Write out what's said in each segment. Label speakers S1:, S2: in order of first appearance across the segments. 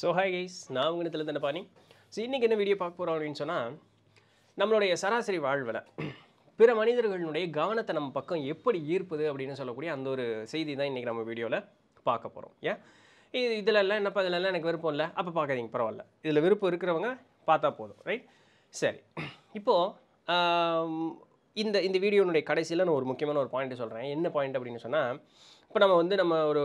S1: so hi guys நான் உங்கள் இதில் தானே பாணி ஸோ இன்றைக்கி என்ன வீடியோ பார்க்க போகிறோம் அப்படின்னு சொன்னால் நம்மளுடைய சராசரி வாழ்வில் பிற மனிதர்களுடைய கவனத்தை நம்ம பக்கம் எப்படி ஈர்ப்பது அப்படின்னு சொல்லக்கூடிய அந்த ஒரு செய்தி தான் இன்றைக்கி நம்ம வீடியோவில் பார்க்க போகிறோம் ஏன் இது இதிலெல்லாம் என்னப்பா இதிலெல்லாம் எனக்கு விருப்பம் இல்லை அப்போ பார்க்காதீங்க பரவாயில்ல இதில் விருப்பம் இருக்கிறவங்க பார்த்தா போதும் ரைட் சரி இப்போது இந்த இந்த வீடியோனுடைய கடைசியில் நான் ஒரு முக்கியமான ஒரு பாயிண்ட் சொல்கிறேன் என்ன பாயிண்ட் அப்படின்னு சொன்னால் இப்போ நம்ம வந்து நம்ம ஒரு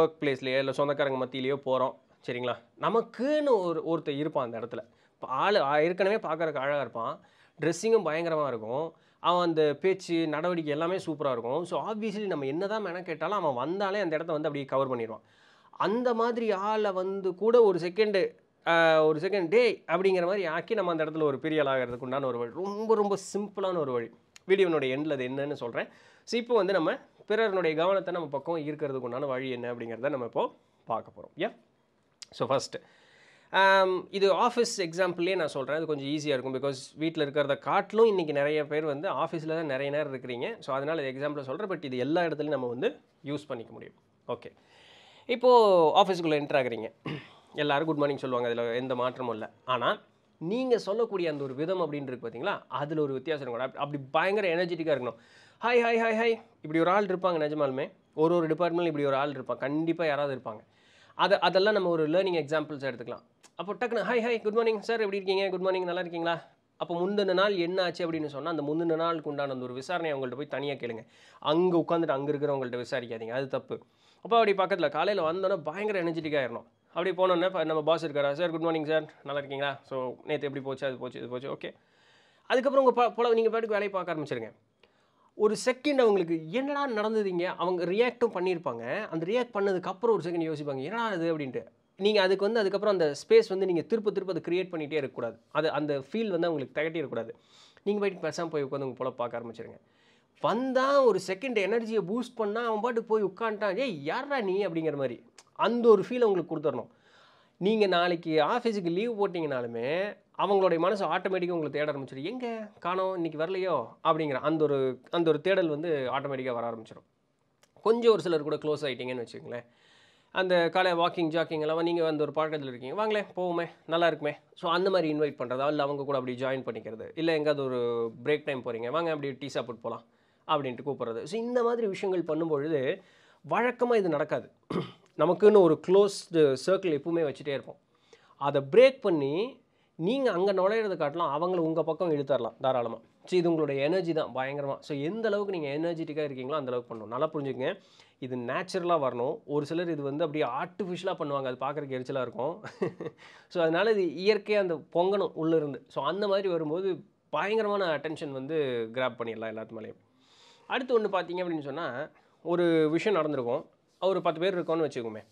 S1: ஒர்க் பிளேஸ்லேயோ இல்லை சொந்தக்காரங்க மத்தியிலையோ போகிறோம் சரிங்களா நமக்குன்னு ஒரு ஒருத்தர் இருப்பான் அந்த இடத்துல இப்போ ஆள் ஏற்கனவே பார்க்குறக்கு அழகாக இருப்பான் ட்ரெஸ்ஸிங்கும் பயங்கரமாக இருக்கும் அவன் அந்த பேச்சு நடவடிக்கை எல்லாமே சூப்பராக இருக்கும் ஸோ ஆப்வியஸ்லி நம்ம என்ன தான் மென கேட்டாலும் அவன் வந்தாலே அந்த இடத்த வந்து அப்படியே கவர் பண்ணிடுவான் அந்த மாதிரி ஆளை வந்து கூட ஒரு செகண்டு ஒரு செகண்ட் டே அப்படிங்கிற மாதிரி ஆக்கி நம்ம அந்த இடத்துல ஒரு பெரிய ஆளாகிறதுக்கு உண்டான ஒரு வழி ரொம்ப ரொம்ப சிம்பிளான ஒரு வழி வீடியோனுடைய எண்டில் அது என்னன்னு சொல்கிறேன் ஸோ இப்போ வந்து நம்ம பிறருடைய கவனத்தை நம்ம பக்கம் இருக்கிறதுக்கு உண்டான வழி என்ன அப்படிங்கிறத நம்ம இப்போது பார்க்க போகிறோம் ஏன் ஸோ ஃபஸ்ட்டு um, இது ஆஃபீஸ் எக்ஸாம்பிளே நான் சொல்கிறேன் அது கொஞ்சம் ஈஸியாக இருக்கும் பிகாஸ் வீட்டில் இருக்கிறத காட்டிலும் இன்றைக்கி நிறைய பேர் வந்து ஆஃபீஸில் தான் நிறைய நேரம் இருக்கிறீங்க ஸோ அதனால் இது எக்ஸாம்பிள் சொல்கிறேன் பட் இது எல்லா இடத்துலையும் நம்ம வந்து யூஸ் பண்ணிக்க முடியும் ஓகே இப்போது ஆஃபீஸுக்குள்ளே என்ட்ராகிறீங்க ஆகுறீங்க எல்லோரும் குட் மார்னிங் சொல்லுவாங்க அதில் எந்த மாற்றமும் இல்லை ஆனால் நீங்கள் சொல்லக்கூடிய அந்த ஒரு விதம் அப்படின்னு பார்த்தீங்களா அதில் ஒரு வித்தியாசம் இருக்கும் அப்படி பயங்கர எனர்ஜெட்டிக்காக இருக்கணும் ஹாய் ஹாய் ஹாய் ஹாய் இப்படி ஒரு ஆள் இருப்பாங்க நிஜமாலுமே ஒரு ஒரு டிபார்ட்மெண்ட்டில் இப்படி ஒரு ஆள் இருப்பாங்க கண்டிப்பாக யாராவது இருப்பாங்க அதை அதெல்லாம் நம்ம ஒரு லேர்னிங் எக்ஸாம்பிள்ஸ் எடுத்துக்கலாம் அப்போ டக்குனு hi hi good morning sir எப்படி இருக்கீங்க குட் மார்னிங் நல்லா இருக்கீங்களா அப்போ முந்தின நாள் என்ன ஆச்சு அப்படின்னு சொன்னால் அந்த முந்தின நாளுக்கு உண்டான அந்த ஒரு விசாரணை அவங்கள்ட்ட போய் தனியாக கேளுங்க அங்கே உட்காந்துட்டு அங்கே இருக்கிறவங்கள்ட்ட விசாரிக்காதீங்க அது தப்பு அப்போ அப்படி பக்கத்தில் காலையில் வந்தோன்னே பயங்கர எனர்ஜெட்டிக்காக ஆயிடணும் அப்படி போனோன்னே நம்ம பாஸ் இருக்காரா சார் குட் மார்னிங் சார் நல்லா இருக்கீங்களா ஸோ நேற்று எப்படி போச்சு அது போச்சு இது போச்சு ஓகே அதுக்கப்புறம் உங்கள் ப போல நீங்கள் பாட்டுக்கு வேலையை பார்க்க ஆரம்பிச்சிருங்க ஒரு செகண்ட் அவங்களுக்கு என்னடா நடந்ததுங்க அவங்க ரியாக்டும் பண்ணியிருப்பாங்க அந்த ரியாக்ட் பண்ணதுக்கப்புறம் ஒரு செகண்ட் யோசிப்பாங்க என்னடா அது அப்படின்ட்டு நீங்கள் அதுக்கு வந்து அதுக்கப்புறம் அந்த ஸ்பேஸ் வந்து நீங்கள் திருப்ப திருப்ப அதை க்ரியேட் பண்ணிகிட்டே இருக்கக்கூடாது அது அந்த ஃபீல் வந்து அவங்களுக்கு இருக்கக்கூடாது நீங்கள் போயிட்டு பேசாமல் போய் உட்காந்து உங்கள் போல் பார்க்க ஆரம்பிச்சிருங்க வந்தால் ஒரு செகண்ட் எனர்ஜியை பூஸ்ட் பண்ணால் அவன் பாட்டுக்கு போய் உட்காந்துட்டான் ஏய் யாரா நீ அப்படிங்கிற மாதிரி அந்த ஒரு ஃபீல் அவங்களுக்கு கொடுத்துடணும் நீங்கள் நாளைக்கு ஆஃபீஸுக்கு லீவ் போட்டிங்கனாலுமே அவங்களுடைய மனசு ஆட்டோமேட்டிக்காக உங்களை தேட ஆரம்பிச்சிடும் எங்கே காணோம் இன்றைக்கி வரலையோ அப்படிங்கிற அந்த ஒரு அந்த ஒரு தேடல் வந்து ஆட்டோமேட்டிக்காக வர ஆரம்பிச்சிடும் கொஞ்சம் ஒரு சிலர் கூட க்ளோஸ் ஆகிட்டீங்கன்னு வச்சுக்கோங்களேன் அந்த காலை வாக்கிங் ஜாக்கிங் எல்லாம் நீங்கள் வந்து ஒரு பழக்கத்தில் இருக்கீங்க வாங்களே போவோமே நல்லா இருக்குமே ஸோ அந்த மாதிரி இன்வைட் பண்ணுறதா இல்லை அவங்க கூட அப்படி ஜாயின் பண்ணிக்கிறது இல்லை எங்கேயாவது ஒரு பிரேக் டைம் போகிறீங்க வாங்க அப்படி டீ சாப்பிட்டு போகலாம் அப்படின்ட்டு கூப்பிட்றது ஸோ இந்த மாதிரி விஷயங்கள் பண்ணும்பொழுது வழக்கமாக இது நடக்காது நமக்குன்னு ஒரு க்ளோஸ்டு சர்க்கிள் எப்பவுமே வச்சுட்டே இருப்போம் அதை பிரேக் பண்ணி நீங்கள் அங்கே நுழையிறது காட்டலாம் அவங்கள உங்கள் பக்கம் இழுத்தரலாம் தாராளமாக ஸோ இது உங்களுடைய எனர்ஜி தான் பயங்கரமாக ஸோ எந்த அளவுக்கு நீங்கள் எனர்ஜெட்டிக்காக இருக்கீங்களோ அந்தளவுக்கு பண்ணணும் நல்லா புரிஞ்சுக்கங்க இது நேச்சுரலாக வரணும் ஒரு சிலர் இது வந்து அப்படியே ஆர்டிஃபிஷியலாக பண்ணுவாங்க அது பார்க்குறக்கு எரிச்சலாக இருக்கும் ஸோ அதனால் இது இயற்கையாக அந்த பொங்கணும் உள்ளிருந்து ஸோ அந்த மாதிரி வரும்போது பயங்கரமான அட்டென்ஷன் வந்து கிராப் பண்ணிடலாம் எல்லாத்து அடுத்து ஒன்று பார்த்தீங்க அப்படின்னு சொன்னால் ஒரு விஷயம் நடந்திருக்கும் ஒரு பத்து பேர் இருக்கோன்னு வச்சுக்கோமே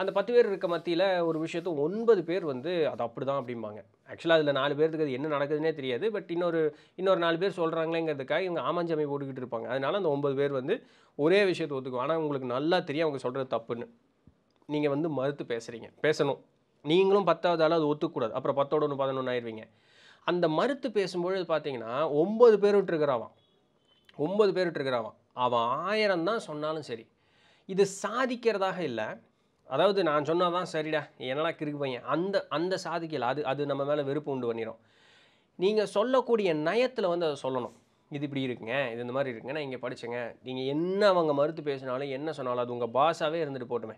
S1: அந்த பத்து பேர் இருக்க மத்தியில் ஒரு விஷயத்த ஒன்பது பேர் வந்து அது அப்படி தான் அப்படிம்பாங்க ஆக்சுவலாக அதில் நாலு பேர்த்துக்கு அது என்ன நடக்குதுன்னே தெரியாது பட் இன்னொரு இன்னொரு நாலு பேர் சொல்கிறாங்களேங்கிறதுக்காக இவங்க ஆமாஞ்சாமி போட்டுக்கிட்டு இருப்பாங்க அதனால் அந்த ஒம்பது பேர் வந்து ஒரே விஷயத்தை ஒத்துக்கும் ஆனால் உங்களுக்கு நல்லா தெரியும் அவங்க சொல்கிறது தப்புன்னு நீங்கள் வந்து மறுத்து பேசுகிறீங்க பேசணும் நீங்களும் பத்தாவது அது ஒத்துக்கூடாது அப்புறம் பத்தோட ஒன்று பதினொன்று ஆயிடுவீங்க அந்த மறுத்து பேசும்பொழுது பார்த்தீங்கன்னா ஒம்பது பேர் விட்டுருக்கிறாவான் ஒம்பது பேர் விட்டுருக்கிறாவான் அவன் ஆயிரம் தான் சொன்னாலும் சரி இது சாதிக்கிறதாக இல்லை அதாவது நான் சொன்னால் தான் சரிடா என்னடா கிறுக்கு பையன் அந்த அந்த சாதிக்கல அது அது நம்ம மேலே வெறுப்பு உண்டு பண்ணிடும் நீங்கள் சொல்லக்கூடிய நயத்தில் வந்து அதை சொல்லணும் இது இப்படி இருக்குங்க இது இந்த மாதிரி இருக்குங்க நான் இங்கே படித்தேங்க நீங்கள் என்ன அவங்க மறுத்து பேசினாலும் என்ன சொன்னாலும் அது உங்கள் பாஸாகவே இருந்துட்டு போட்டுமே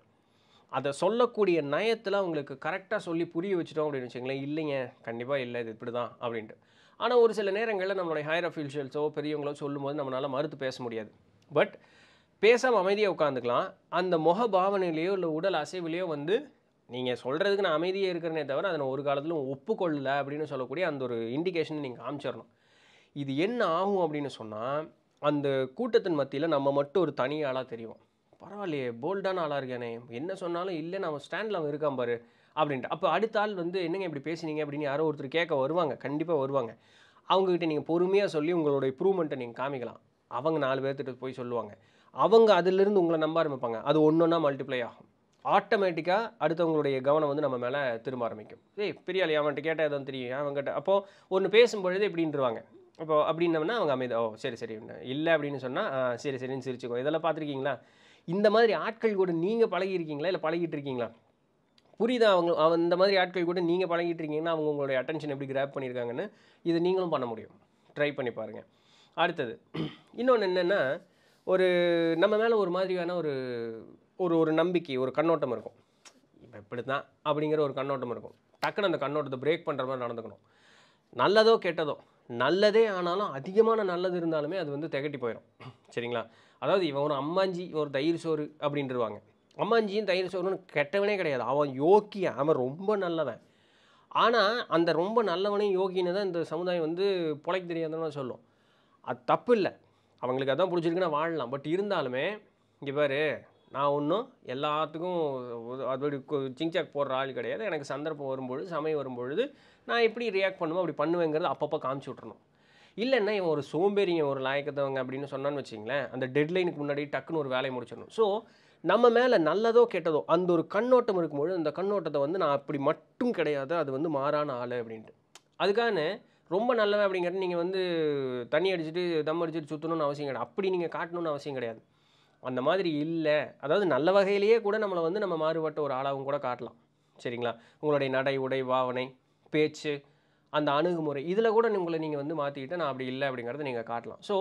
S1: அதை சொல்லக்கூடிய நயத்தில் அவங்களுக்கு கரெக்டாக சொல்லி புரிய வச்சுட்டோம் அப்படின்னு வச்சுங்களேன் இல்லைங்க கண்டிப்பாக இல்லை இது இப்படி தான் அப்படின்ட்டு ஆனால் ஒரு சில நேரங்களில் நம்மளுடைய ஹையர் அஃபீஷியல்ஸோ பெரியவங்களோ சொல்லும்போது நம்மளால் மறுத்து பேச முடியாது பட் பேசாமல் அமைதியாக உட்காந்துக்கலாம் அந்த முக பாவனையிலையோ இல்லை உடல் அசைவிலையோ வந்து நீங்கள் சொல்கிறதுக்கு நான் அமைதியாக இருக்கிறனே தவிர அதை ஒரு காலத்திலும் ஒப்புக்கொள்ளலை அப்படின்னு சொல்லக்கூடிய அந்த ஒரு இண்டிகேஷனை நீங்கள் காமிச்சிடணும் இது என்ன ஆகும் அப்படின்னு சொன்னால் அந்த கூட்டத்தின் மத்தியில் நம்ம மட்டும் ஒரு தனி ஆளாக தெரியும் பரவாயில்லையே போல்டான ஆளாக இருக்கானே என்ன சொன்னாலும் இல்லை நம்ம ஸ்டாண்டில் அவன் இருக்கான் பாரு அப்படின்ட்டு அப்போ அடுத்த ஆள் வந்து என்னங்க இப்படி பேசுனீங்க அப்படின்னு யாரோ ஒருத்தர் கேட்க வருவாங்க கண்டிப்பாக வருவாங்க அவங்கக்கிட்ட நீங்கள் பொறுமையாக சொல்லி உங்களோட இம்ப்ரூவ்மெண்ட்டை நீங்கள் காமிக்கலாம் அவங்க நாலு பேர்த்துட்டு போய் சொல்லுவாங்க அவங்க அதிலிருந்து உங்களை நம்ப ஆரம்பிப்பாங்க அது ஒன்று ஒன்றா மல்டிப்ளை ஆகும் ஆட்டோமேட்டிக்காக அடுத்தவங்களுடைய கவனம் வந்து நம்ம மேலே திரும்ப ஆரம்பிக்கும் ஏய் பெரிய அவன்கிட்ட கேட்டால் எதுவும் தெரியும் அவங்ககிட்ட அப்போது ஒன்று பேசும்பொழுது இப்படின்றவாங்க இப்போ அப்படின்னம்னா அவங்க அமைதி ஓ சரி சரி இல்லை அப்படின்னு சொன்னால் சரி சரின்னு சிரிச்சுக்கோ இதெல்லாம் பார்த்துருக்கீங்களா இந்த மாதிரி ஆட்கள் கூட நீங்கள் பழகிருக்கீங்களா இல்லை பழகிட்டு இருக்கீங்களா புரியுதா அவங்க அந்த மாதிரி ஆட்கள் கூட நீங்கள் பழகிட்டு இருக்கீங்கன்னா அவங்க உங்களுடைய அட்டென்ஷன் எப்படி கிராப் பண்ணியிருக்காங்கன்னு இதை நீங்களும் பண்ண முடியும் ட்ரை பண்ணி பாருங்கள் அடுத்தது இன்னொன்று என்னென்னா ஒரு நம்ம மேலே ஒரு மாதிரியான ஒரு ஒரு ஒரு நம்பிக்கை ஒரு கண்ணோட்டம் இருக்கும் இப்போ இப்படி தான் அப்படிங்கிற ஒரு கண்ணோட்டம் இருக்கும் டக்குன்னு அந்த கண்ணோட்டத்தை பிரேக் பண்ணுற மாதிரி நடந்துக்கணும் நல்லதோ கெட்டதோ நல்லதே ஆனாலும் அதிகமான நல்லது இருந்தாலுமே அது வந்து திகட்டி போயிடும் சரிங்களா அதாவது இவன் ஒரு அம்மாஞ்சி ஒரு தயிர் சோறு அப்படின்றவாங்க அம்மாஞ்சியும் தயிர் சோறுன்னு கெட்டவனே கிடையாது அவன் யோக்கிய அவன் ரொம்ப நல்லவன் ஆனால் அந்த ரொம்ப நல்லவனையும் யோகின்னு தான் இந்த சமுதாயம் வந்து பொழைக்க தெரியாதவன சொல்லும் அது தப்பு இல்லை அவங்களுக்கு அதான் பிடிச்சிருக்குன்னா வாழலாம் பட் இருந்தாலுமே இங்கே பாரு நான் ஒன்றும் எல்லாத்துக்கும் அதோட சிங்சாக் போடுற ஆள் கிடையாது எனக்கு சந்தர்ப்பம் வரும்பொழுது சமயம் வரும்பொழுது நான் எப்படி ரியாக்ட் பண்ணுமோ அப்படி பண்ணுவேங்கிறது அப்பப்போ காமிச்சு விட்றணும் இல்லைன்னா இவன் ஒரு சோம்பேறிங்க ஒரு லாயக்கத்தவங்க அப்படின்னு சொன்னான்னு வச்சிங்களேன் அந்த டெட்லைனுக்கு முன்னாடி டக்குன்னு ஒரு வேலையை முடிச்சிடணும் ஸோ நம்ம மேலே நல்லதோ கெட்டதோ அந்த ஒரு கண்ணோட்டம் இருக்கும்பொழுது அந்த கண்ணோட்டத்தை வந்து நான் அப்படி மட்டும் கிடையாது அது வந்து மாறான ஆள் அப்படின்ட்டு அதுக்கான ரொம்ப நல்லவன் அப்படிங்கிறது நீங்கள் வந்து தண்ணி அடிச்சுட்டு தம் அடிச்சுட்டு சுற்றணும்னு அவசியம் கிடையாது அப்படி நீங்கள் காட்டணும்னு அவசியம் கிடையாது அந்த மாதிரி இல்லை அதாவது நல்ல வகையிலேயே கூட நம்மளை வந்து நம்ம மாறுபட்ட ஒரு ஆளாகவும் கூட காட்டலாம் சரிங்களா உங்களுடைய நடை உடை பாவனை பேச்சு அந்த அணுகுமுறை இதில் கூட உங்களை நீங்கள் வந்து மாற்றிக்கிட்டு நான் அப்படி இல்லை அப்படிங்கிறத நீங்கள் காட்டலாம் ஸோ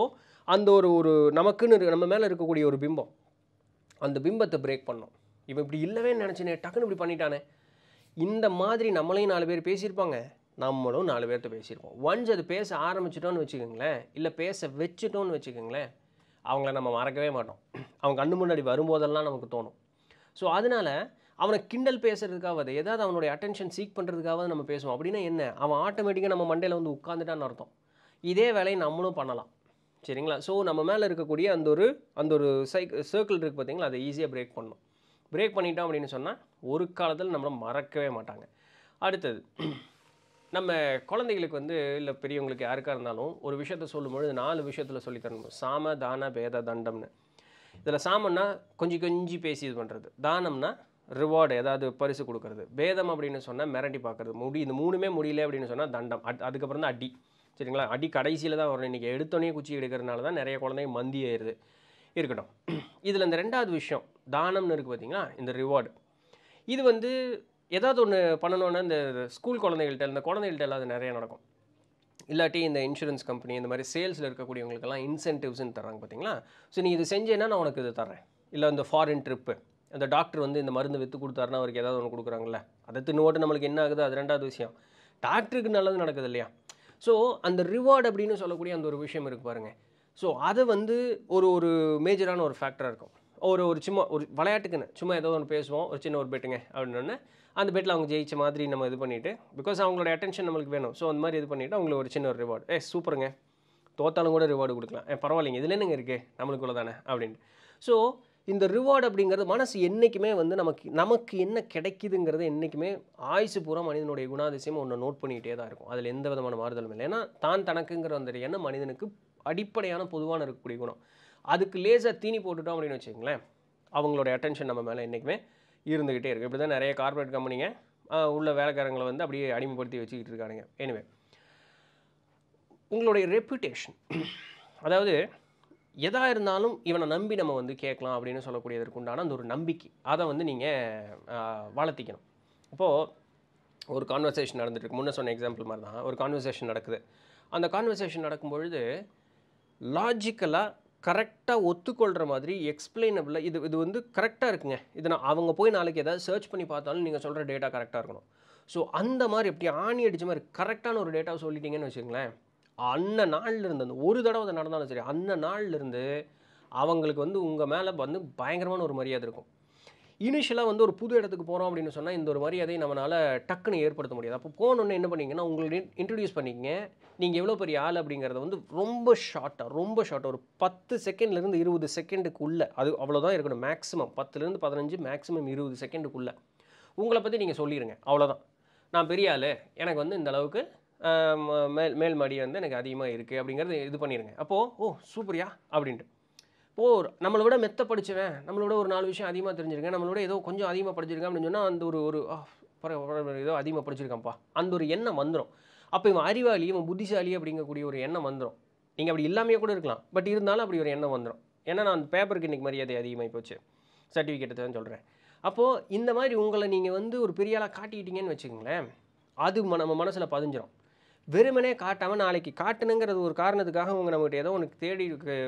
S1: அந்த ஒரு ஒரு நமக்குன்னு நம்ம மேலே இருக்கக்கூடிய ஒரு பிம்பம் அந்த பிம்பத்தை பிரேக் பண்ணோம் இவன் இப்படி இல்லவே நினச்சினே டக்குன்னு இப்படி பண்ணிட்டானே இந்த மாதிரி நம்மளையும் நாலு பேர் பேசியிருப்பாங்க நம்மளும் நாலு பேர்கிட்ட பேசியிருப்போம் ஒன்ஸ் அது பேச ஆரம்பிச்சிட்டோன்னு வச்சுக்கோங்களேன் இல்லை பேச வச்சுட்டோன்னு வச்சுக்கோங்களேன் அவங்கள நம்ம மறக்கவே மாட்டோம் அவங்க கண்ணு முன்னாடி வரும்போதெல்லாம் நமக்கு தோணும் ஸோ அதனால் அவனை கிண்டல் பேசுகிறதுக்காவது ஏதாவது அவனுடைய அட்டென்ஷன் சீக் பண்ணுறதுக்காவது நம்ம பேசுவோம் அப்படின்னா என்ன அவன் ஆட்டோமேட்டிக்காக நம்ம மண்டையில் வந்து உட்காந்துட்டான்னு அர்த்தம் இதே வேலையை நம்மளும் பண்ணலாம் சரிங்களா ஸோ நம்ம மேலே இருக்கக்கூடிய அந்த ஒரு அந்த ஒரு சைக் சர்க்கிள் இருக்குது பார்த்திங்களா அதை ஈஸியாக பிரேக் பண்ணணும் பிரேக் பண்ணிட்டோம் அப்படின்னு சொன்னால் ஒரு காலத்தில் நம்மளை மறக்கவே மாட்டாங்க அடுத்தது நம்ம குழந்தைகளுக்கு வந்து இல்லை பெரியவங்களுக்கு யாருக்காக இருந்தாலும் ஒரு விஷயத்த சொல்லும்பொழுது நாலு விஷயத்தில் சொல்லித்தரணும் சாம தான பேத தண்டம்னு இதில் சாமம்னா கொஞ்சம் கொஞ்சி பேசி இது பண்ணுறது தானம்னா ரிவார்டு ஏதாவது பரிசு கொடுக்கறது பேதம் அப்படின்னு சொன்னால் மிரட்டி பார்க்குறது முடி இந்த மூணுமே முடியல அப்படின்னு சொன்னால் தண்டம் அட் அதுக்கப்புறம் தான் அடி சரிங்களா அடி கடைசியில் தான் வரணும் இன்றைக்கி எடுத்தோடனே குச்சி எடுக்கிறதுனால தான் நிறைய குழந்தைங்க மந்தி ஆயிடுது இருக்கட்டும் இதில் இந்த ரெண்டாவது விஷயம் தானம்னு இருக்குது பார்த்திங்கன்னா இந்த ரிவார்டு இது வந்து ஏதாவது ஒன்று பண்ணணுன்னா இந்த ஸ்கூல் குழந்தைகள்கிட்ட இந்த குழந்தைகள்கிட்ட எல்லாம் நிறைய நடக்கும் இல்லாட்டி இந்த இன்சூரன்ஸ் கம்பெனி இந்த மாதிரி சேல்ஸில் இருக்கக்கூடியவங்களுக்கெல்லாம் இன்சென்டிவ்ஸ்ன்னு தராங்க பார்த்தீங்களா ஸோ நீ இது செஞ்சேன்னா நான் உனக்கு இது தரேன் இல்லை இந்த ஃபாரின் ட்ரிப்பு அந்த டாக்டர் வந்து இந்த மருந்து விற்று கொடுத்தாருன்னா அவருக்கு ஏதாவது ஒன்று கொடுக்குறாங்கல்ல அதை தின்னு ஓட்டு நம்மளுக்கு என்ன ஆகுது அது ரெண்டாவது விஷயம் டாக்டருக்கு நல்லது நடக்குது இல்லையா ஸோ அந்த ரிவார்டு அப்படின்னு சொல்லக்கூடிய அந்த ஒரு விஷயம் இருக்குது பாருங்கள் ஸோ அது வந்து ஒரு ஒரு மேஜரான ஒரு ஃபேக்டராக இருக்கும் ஒரு ஒரு சும்மா ஒரு விளையாட்டுக்குன்னு சும்மா ஏதோ ஒன்று பேசுவோம் ஒரு சின்ன ஒரு பெட்டுங்க அப்படின்னு அந்த பெட்டில் அவங்க ஜெயிச்ச மாதிரி நம்ம இது பண்ணிவிட்டு பிகாஸ் அவங்களோட அட்டென்ஷன் நம்மளுக்கு வேணும் ஸோ அந்த மாதிரி இது பண்ணிவிட்டு அவங்களுக்கு ஒரு சின்ன ஒரு ரிவார்டு ஏ சூப்பருங்க தோத்தாலும் கூட ரிவார்டு கொடுக்கலாம் ஏ பரவாயில்லைங்க இதில் என்னங்க இருக்குது நம்மளுக்குள்ள தானே அப்படின்ட்டு ஸோ இந்த ரிவார்டு அப்படிங்கிறது மனசு என்றைக்குமே வந்து நமக்கு நமக்கு என்ன கிடைக்குதுங்கிறது என்றைக்குமே ஆயுசு பூரா மனிதனுடைய குணாதிசயம் ஒன்று நோட் பண்ணிக்கிட்டே தான் இருக்கும் அதில் எந்த விதமான மாறுதலும் இல்லை ஏன்னா தான் தனக்குங்கிற அந்த எண்ணம் மனிதனுக்கு அடிப்படையான பொதுவான இருக்கக்கூடிய குணம் அதுக்கு லேசாக தீனி போட்டுட்டோம் அப்படின்னு வச்சுக்கோங்களேன் அவங்களோட அட்டென்ஷன் நம்ம மேலே என்றைக்குமே இருந்துக்கிட்டே இருக்குது இப்படி தான் நிறைய கார்பரேட் கம்பெனிங்க உள்ள வேலைக்காரங்களை வந்து அப்படியே அடிமைப்படுத்தி வச்சுக்கிட்டு இருக்கானுங்க எனிவே உங்களுடைய ரெப்யூட்டேஷன் அதாவது எதாக இருந்தாலும் இவனை நம்பி நம்ம வந்து கேட்கலாம் அப்படின்னு சொல்லக்கூடியதற்கு உண்டான அந்த ஒரு நம்பிக்கை அதை வந்து நீங்கள் வளர்த்திக்கணும் இப்போது ஒரு கான்வர்சேஷன் நடந்துட்டுருக்கு முன்ன சொன்ன எக்ஸாம்பிள் மாதிரி தான் ஒரு கான்வர்சேஷன் நடக்குது அந்த கான்வர்சேஷன் நடக்கும்பொழுது லாஜிக்கலாக கரெக்டாக ஒத்துக்கொள்கிற மாதிரி எக்ஸ்பிளைனபிளாக இது இது வந்து கரெக்டாக இருக்குங்க இதை நான் அவங்க போய் நாளைக்கு எதாவது சர்ச் பண்ணி பார்த்தாலும் நீங்கள் சொல்கிற டேட்டா கரெக்டாக இருக்கணும் ஸோ அந்த மாதிரி எப்படி ஆணி அடித்த மாதிரி கரெக்டான ஒரு டேட்டாவை சொல்லிட்டீங்கன்னு அந்த அன்ன நாள்லேருந்து அந்த ஒரு தடவை அதை நடந்தாலும் சரி அந்த நாள்லேருந்து அவங்களுக்கு வந்து உங்கள் மேலே வந்து பயங்கரமான ஒரு மரியாதை இருக்கும் இனிஷியலாக வந்து ஒரு புது இடத்துக்கு போகிறோம் அப்படின்னு சொன்னால் இந்த ஒரு மரியாதை நம்மளால் டக்குன்னு ஏற்படுத்த முடியாது அப்போ போனோன்னு என்ன பண்ணிங்கன்னா உங்களை இன்ட்ரடியூஸ் பண்ணிக்கங்க நீங்கள் எவ்வளோ பெரிய ஆள் அப்படிங்கிறத வந்து ரொம்ப ஷார்ட்டாக ரொம்ப ஷார்ட்டாக ஒரு பத்து செகண்ட்லேருந்து இருபது செகண்டுக்குள்ளே அது அவ்வளோதான் இருக்கணும் மேக்ஸிமம் பத்துலேருந்து பதினஞ்சு மேக்ஸிமம் இருபது செகண்டுக்குள்ளே உங்களை பற்றி நீங்கள் சொல்லிடுங்க அவ்வளோதான் நான் பெரிய ஆள் எனக்கு வந்து இந்த அளவுக்கு மேல் மேல் மடி வந்து எனக்கு அதிகமாக இருக்குது அப்படிங்கிறது இது பண்ணிடுங்க அப்போது ஓ சூப்பரியா அப்படின்ட்டு போர் நம்மளை விட மெத்த படித்தவன் நம்மளை விட ஒரு நாலு விஷயம் அதிகமாக தெரிஞ்சிருக்கேன் நம்மளோட ஏதோ கொஞ்சம் அதிகமாக படிச்சிருக்கேன் அப்படின்னு சொன்னால் அந்த ஒரு ஒரு ஏதோ அதிகமாக படிச்சிருக்கான்ப்பா அந்த ஒரு எண்ணம் வந்துடும் அப்போ இவன் அறிவாளி இவன் புத்திசாலி அப்படிங்கக்கூடிய ஒரு எண்ணம் வந்துடும் நீங்கள் அப்படி இல்லாமையே கூட இருக்கலாம் பட் இருந்தாலும் அப்படி ஒரு எண்ணம் வந்துடும் ஏன்னா நான் அந்த பேப்பருக்கு இன்றைக்கி மரியாதை அதிகமாக போச்சு சர்டிஃபிகேட்டை தான் சொல்கிறேன் அப்போது இந்த மாதிரி உங்களை நீங்கள் வந்து ஒரு பெரிய ஆளாக காட்டிக்கிட்டீங்கன்னு வச்சுக்கோங்களேன் அது நம்ம மனசில் பதிஞ்சிடும் வெறுமனே காட்டாமல் நாளைக்கு காட்டணுங்கிறது ஒரு காரணத்துக்காக அவங்க நம்மகிட்ட ஏதோ உனக்கு தேடி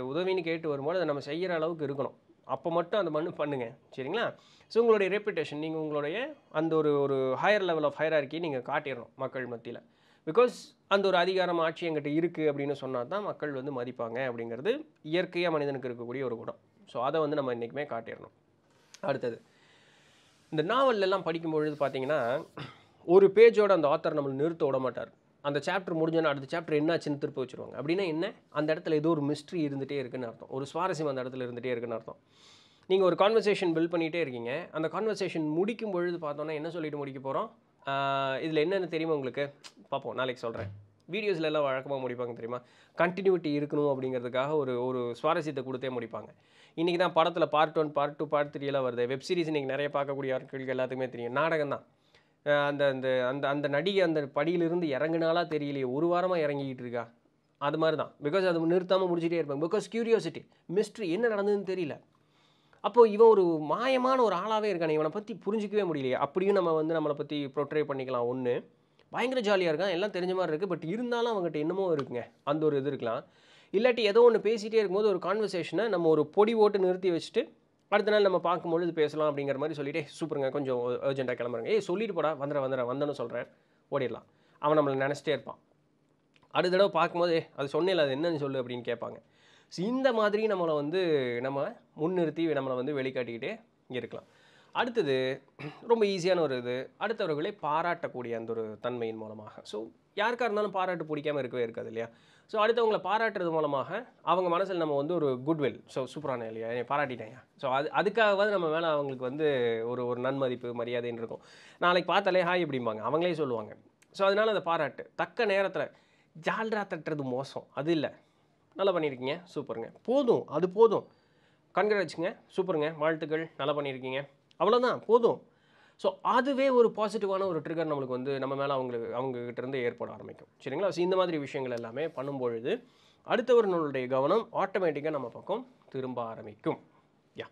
S1: உதவின்னு கேட்டு வரும்போது அதை நம்ம செய்கிற அளவுக்கு இருக்கணும் அப்போ மட்டும் அந்த மண்ணு பண்ணுங்கள் சரிங்களா ஸோ உங்களுடைய ரெப்புடேஷன் நீங்கள் உங்களுடைய அந்த ஒரு ஒரு ஹையர் லெவல் ஆஃப் ஹையராக்கி நீங்கள் காட்டிடணும் மக்கள் மத்தியில் பிகாஸ் அந்த ஒரு அதிகாரம் ஆட்சி எங்கிட்ட இருக்குது அப்படின்னு சொன்னால் தான் மக்கள் வந்து மதிப்பாங்க அப்படிங்கிறது இயற்கையாக மனிதனுக்கு இருக்கக்கூடிய ஒரு குணம் ஸோ அதை வந்து நம்ம இன்றைக்குமே காட்டிடணும் அடுத்தது இந்த நாவல்லாம் படிக்கும்பொழுது பார்த்திங்கன்னா ஒரு பேஜோட அந்த ஆத்தர் நம்மளை நிறுத்த விட மாட்டார் அந்த சாப்டர் முடிஞ்சோன்னா அடுத்த சாப்டர் என்னாச்சுன்னு திருப்பி வச்சுருவாங்க அப்படின்னா என்ன அந்த இடத்துல ஏதோ ஒரு மிஸ்ட்ரி இருந்துகிட்டே இருக்குன்னு அர்த்தம் ஒரு சுவாரஸ்யம் அந்த இடத்துல இருந்துகிட்டே இருக்குன்னு அர்த்தம் நீங்கள் ஒரு கான்வர்சேஷன் பில் பண்ணிகிட்டே இருக்கீங்க அந்த கான்வர்சேஷன் முடிக்கும் பொழுது பார்த்தோன்னா என்ன சொல்லிட்டு முடிக்க போகிறோம் இதில் என்னென்ன தெரியுமா உங்களுக்கு பார்ப்போம் நாளைக்கு சொல்கிறேன் வீடியோஸில் எல்லாம் வழக்கமாக முடிப்பாங்க தெரியுமா கண்டினியூட்டி இருக்கணும் அப்படிங்கிறதுக்காக ஒரு ஒரு சுவாரஸ்யத்தை கொடுத்தே முடிப்பாங்க இன்றைக்கி தான் படத்தில் part one part two part three எல்லாம் வருது வெப் சீரிஸ் இன்றைக்கி நிறைய பார்க்கக்கூடிய ஆட்களுக்கு எல்லாத்துக்குமே தெரியும் நாடகம் தான் அந்த அந்த அந்த அந்த நடிகை அந்த படியிலிருந்து இறங்குனாலா தெரியலையே ஒரு வாரமாக இறங்கிக்கிட்டு இருக்கா அது மாதிரி தான் பிகாஸ் அது நிறுத்தாமல் முடிச்சுட்டே இருப்பாங்க பிகாஸ் க்யூரியோசிட்டி மிஸ்ட்ரி என்ன நடந்ததுன்னு தெரியல அப்போது இவன் ஒரு மாயமான ஒரு ஆளாகவே இருக்கானே இவனை பற்றி புரிஞ்சிக்கவே முடியலையே அப்படியும் நம்ம வந்து நம்மளை பற்றி ப்ரொட்ரே பண்ணிக்கலாம் ஒன்று பயங்கர ஜாலியாக இருக்கான் எல்லாம் தெரிஞ்ச மாதிரி இருக்குது பட் இருந்தாலும் அவங்ககிட்ட இன்னமும் இருக்குங்க அந்த ஒரு இது இருக்கலாம் இல்லாட்டி ஏதோ ஒன்று பேசிகிட்டே இருக்கும்போது ஒரு கான்வர்சேஷனை நம்ம ஒரு பொடி ஓட்டு நிறுத்தி வச்சுட்டு அடுத்த நாள் நம்ம பார்க்கும்பொழுது பேசலாம் அப்படிங்கிற மாதிரி சொல்லிவிட்டு சூப்பருங்க கொஞ்சம் அர்ஜென்ட்டாக கிளம்புறங்க ஏ சொல்லிட்டு போடா வந்துட வந்துட வந்தேன்னு சொல்கிறேன் ஓடிடலாம் அவன் நம்மளை நினச்சிட்டே இருப்பான் அடுத்த தடவை பார்க்கும்போது அது சொன்னேன் அது என்னன்னு சொல்லு அப்படின்னு கேட்பாங்க ஸோ இந்த மாதிரி நம்மளை வந்து நம்ம முன்னிறுத்தி நம்மளை வந்து வெளிக்காட்டிக்கிட்டே இருக்கலாம் அடுத்தது ரொம்ப ஈஸியான ஒரு இது அடுத்தவர்களை பாராட்டக்கூடிய அந்த ஒரு தன்மையின் மூலமாக ஸோ யாருக்காக இருந்தாலும் பாராட்டு பிடிக்காமல் இருக்கவே இருக்காது இல்லையா ஸோ அடுத்தவங்களை பாராட்டுறது மூலமாக அவங்க மனசில் நம்ம வந்து ஒரு குட்வில் ஸோ சூப்பரான இல்லையா என்னை பாராட்டிட்டேன் ஸோ அது அதுக்காகவாது நம்ம மேலே அவங்களுக்கு வந்து ஒரு ஒரு நன்மதிப்பு மரியாதைன்னு இருக்கும் நாளைக்கு பார்த்தாலே ஹாய் இப்படிம்பாங்க அவங்களே சொல்லுவாங்க ஸோ அதனால் அந்த பாராட்டு தக்க நேரத்தில் ஜால்ரா தட்டுறது மோசம் அது இல்லை நல்லா பண்ணியிருக்கீங்க சூப்பருங்க போதும் அது போதும் கண்கராச்சுங்க சூப்பருங்க வாழ்த்துக்கள் நல்லா பண்ணியிருக்கீங்க அவ்வளோதான் போதும் ஸோ அதுவே ஒரு பாசிட்டிவான ஒரு ட்ரிகர் நம்மளுக்கு வந்து நம்ம மேலே அவங்களுக்கு அவங்கக்கிட்டேருந்து ஏற்பட ஆரம்பிக்கும் சரிங்களா ஸோ இந்த மாதிரி விஷயங்கள் எல்லாமே பண்ணும்பொழுது அடுத்தவர்களுடைய கவனம் ஆட்டோமேட்டிக்காக நம்ம பக்கம் திரும்ப ஆரம்பிக்கும் யா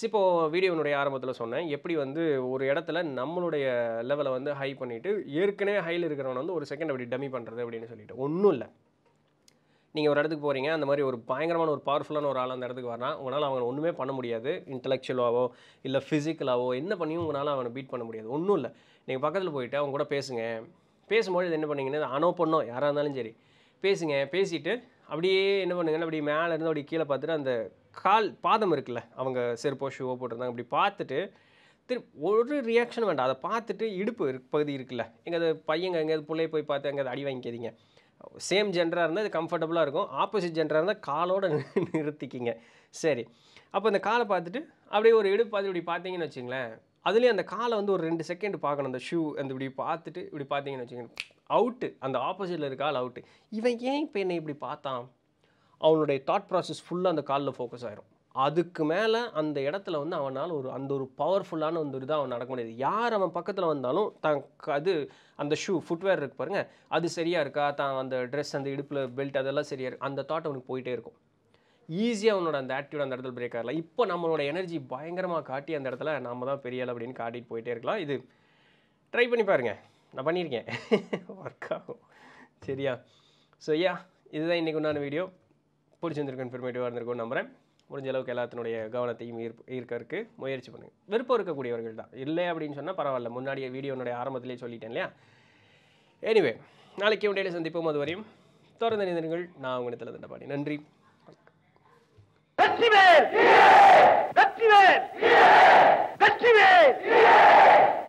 S1: ஸோ இப்போது வீடியோனுடைய ஆரம்பத்தில் சொன்னேன் எப்படி வந்து ஒரு இடத்துல நம்மளுடைய லெவலை வந்து ஹை பண்ணிவிட்டு ஏற்கனவே ஹையில் இருக்கிறவனை வந்து ஒரு செகண்ட் அப்படி டம்மி பண்ணுறது அப்படின்னு சொல்லிட்டு ஒன்றும் இல்லை நீங்கள் ஒரு இடத்துக்கு போகிறீங்க அந்த மாதிரி ஒரு பயங்கரமான ஒரு பவர்ஃபுல்லான ஒரு ஆள் அந்த இடத்துக்கு வரனா உங்களால் அவங்க ஒன்றுமே பண்ண முடியாது இன்டலெக்சுவலாவோ இல்லை ஃபிசிக்கலாவோ என்ன பண்ணியும் உங்களால் அவனை பீட் பண்ண முடியாது ஒன்றும் இல்லை நீங்கள் பக்கத்தில் போயிட்டு அவங்க கூட பேசுங்க பேசும்போது என்ன பண்ணீங்கன்னா அனோ பண்ணோம் யாராக இருந்தாலும் சரி பேசுங்க பேசிவிட்டு அப்படியே என்ன பண்ணுங்கன்னா அப்படி மேலே இருந்து அப்படி கீழே பார்த்துட்டு அந்த கால் பாதம் இருக்குல்ல அவங்க செருப்போ ஷூவோ போட்டிருந்தாங்க அப்படி பார்த்துட்டு திரு ஒரு ரியாக்ஷன் வேண்டாம் அதை பார்த்துட்டு இடுப்பு பகுதி இருக்குல்ல எங்கள் அது பையங்க எங்கேயாவது பிள்ளைய போய் பார்த்து எங்கேயாவது அடி வாங்கிக்காதீங்க சேம் ஜென்டராக இருந்தால் இது கம்ஃபர்டபுளாக இருக்கும் ஆப்போசிட் ஜென்டராக இருந்தால் காலோடு நிறுத்திக்கிங்க சரி அப்போ இந்த காலை பார்த்துட்டு அப்படியே ஒரு இடுப்பு அது இப்படி பார்த்தீங்கன்னு வச்சுங்களேன் அதுலேயும் அந்த காலை வந்து ஒரு ரெண்டு செகண்ட் பார்க்கணும் அந்த ஷூ அந்த இப்படி பார்த்துட்டு இப்படி பார்த்தீங்கன்னு வச்சுக்கோங்க அவுட்டு அந்த ஆப்போசிட்டில் இருக்க ஆள் அவுட்டு இவன் ஏன் இப்போ என்னை இப்படி பார்த்தான் அவனுடைய தாட் ப்ராசஸ் ஃபுல்லாக அந்த காலில் ஃபோக்கஸ் ஆகிரும் அதுக்கு மேலே அந்த இடத்துல வந்து அவனால் ஒரு அந்த ஒரு பவர்ஃபுல்லான வந்து ஒரு இதாக அவன் நடக்க முடியாது யார் அவன் பக்கத்தில் வந்தாலும் தான் அது அந்த ஷூ ஃபுட்வேர் இருக்கு பாருங்கள் அது சரியாக இருக்கா தான் அந்த ட்ரெஸ் அந்த இடுப்பில் பெல்ட் அதெல்லாம் சரியாக இருக்கு அந்த தாட் அவனுக்கு போயிட்டே இருக்கும் ஈஸியாக அவனோட அந்த ஆக்டிவ் அந்த இடத்துல பிரேக் ஆகலாம் இப்போ நம்மளோட எனர்ஜி பயங்கரமாக காட்டி அந்த இடத்துல நம்ம தான் பெரிய ஆள் அப்படின்னு காட்டிட்டு போயிட்டே இருக்கலாம் இது ட்ரை பண்ணி பாருங்கள் நான் பண்ணியிருக்கேன் ஒர்க் ஆகும் சரியா ஸோ ஐயா இதுதான் இன்றைக்கு உண்டான வீடியோ பிடிச்சிருந்துருக்கும் இன்ஃபர்மேட்டிவாக இருந்திருக்கும்னு நம்புகிறேன் முடிஞ்ச அளவுக்கு எல்லாத்தினுடைய கவனத்தையும் ஈர்க்கறதுக்கு முயற்சி பண்ணுங்கள் விருப்பம் இருக்கக்கூடியவர்கள் தான் இல்லை அப்படின்னு சொன்னால் பரவாயில்ல முன்னாடியே வீடியோனுடைய ஆரம்பத்திலே சொல்லிட்டேன் இல்லையா எனிவே நாளைக்கு உண்டையில சந்திப்போம் அது வரையும் தொடர்ந்து நினைந்தீர்கள் நான் உங்கள் தலை தண்டபாடி நன்றி வேர் வெற்றி வேர்